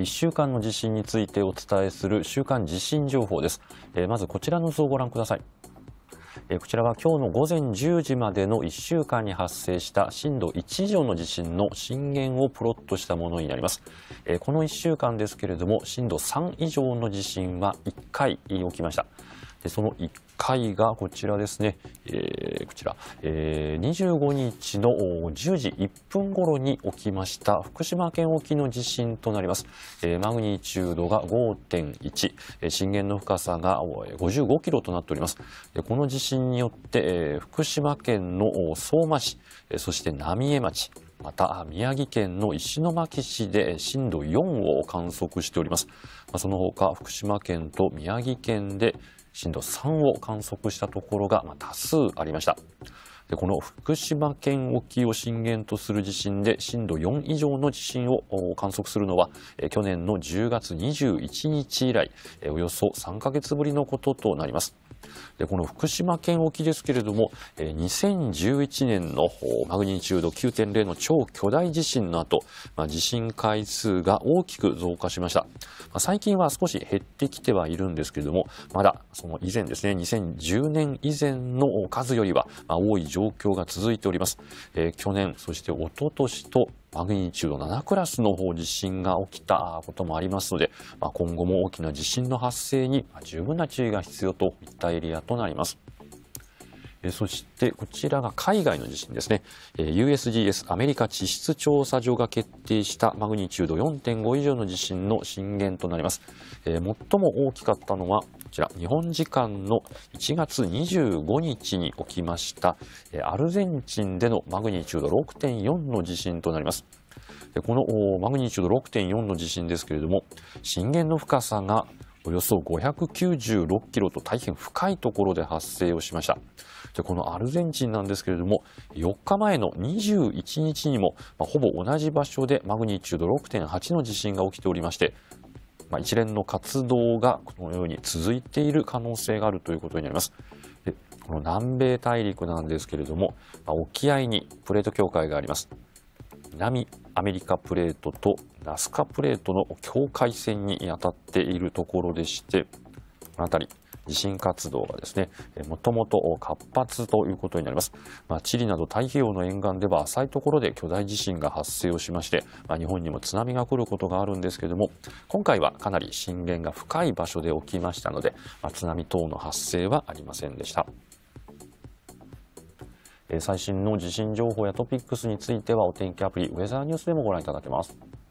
1週間の地震についてお伝えする週間地震情報です。まずこちらの図をご覧ください。こちらは今日の午前10時までの1週間に発生した震度1以上の地震の震源をプロットしたものになります。この1週間ですけれども、震度3以上の地震は1回起きました。その1回がこちらですね、えー、こちら、えー、25日の10時1分頃に起きました福島県沖の地震となります。えー、マグニチュードが5.1、震源の深さが55キロとなっております。この地震によって、えー、福島県の相馬市、そして浪江町、また宮城県の石巻市で震度4を観測しております。その他福島県と宮城県で震度3を観測したところが、多数ありました。でこの福島県沖を震源とする地震で震度4以上の地震を観測するのは去年の10月21日以来およそ3ヶ月ぶりのこととなります。でこの福島県沖ですけれども、えー、2011年のマグニチュード9.0の超巨大地震の後、まあ、地震回数が大きく増加しました、まあ、最近は少し減ってきてはいるんですけれどもまだその以前ですね2010年以前の数よりは多い状況が続いております、えー、去年そして一昨年とマグニチュード7クラスの方地震が起きたこともありますので、まあ、今後も大きな地震の発生に十分な注意が必要といったエリアとなります。そしてこちらが海外の地震ですね、USGS・ アメリカ地質調査所が決定したマグニチュード4.5以上の地震の震源となります。最も大きかったのはこちら、日本時間の1月25日に起きましたアルゼンチンでのマグニチュード6.4の地震となります。このマグニチュード6.4の地震ですけれども、震源の深さがおよそ596キロと大変深いところで発生をしました。でこのアルゼンチンなんですけれども、4日前の21日にも、まあ、ほぼ同じ場所でマグニチュード6.8の地震が起きておりまして、まあ、一連の活動がこのように続いている可能性があるということになります。この南米大陸なんですけれども、まあ、沖合にプレート境界があります。南アメリカプレートとナスカプレートの境界線に当たっているところでして、この辺り、地震活動がですね、もともと活発ということになります。まあ、チリなど太平洋の沿岸では浅いところで巨大地震が発生をしまして、まあ、日本にも津波が来ることがあるんですけども、今回はかなり震源が深い場所で起きましたので、まあ、津波等の発生はありませんでした。最新の地震情報やトピックスについてはお天気アプリウェザーニュースでもご覧いただけます。